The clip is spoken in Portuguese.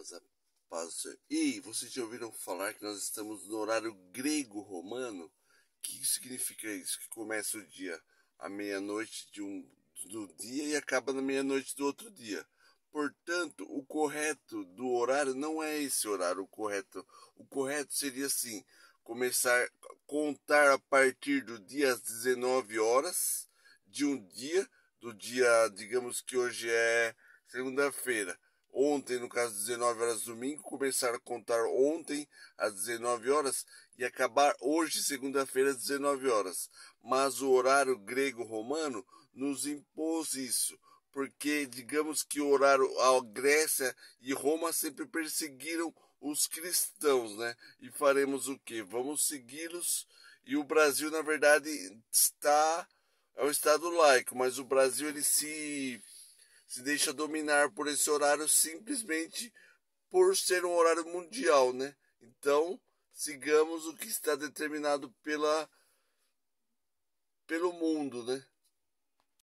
casa. Paz do Senhor. E vocês já ouviram falar que nós estamos no horário grego-romano? O que significa isso? Que começa o dia à meia-noite de um do dia e acaba na meia-noite do outro dia. Portanto, o correto do horário não é esse horário o correto. O correto seria assim: começar a contar a partir do dia às 19 horas de um dia, do dia, digamos que hoje é segunda-feira ontem, no caso 19 horas domingo, começar a contar ontem às 19 horas e acabar hoje, segunda-feira, às 19 horas. Mas o horário grego-romano nos impôs isso, porque digamos que o horário a Grécia e Roma sempre perseguiram os cristãos, né? E faremos o quê? Vamos segui-los. E o Brasil, na verdade, está é um estado laico, mas o Brasil ele se se deixa dominar por esse horário simplesmente por ser um horário mundial, né? Então, sigamos o que está determinado pela pelo mundo, né?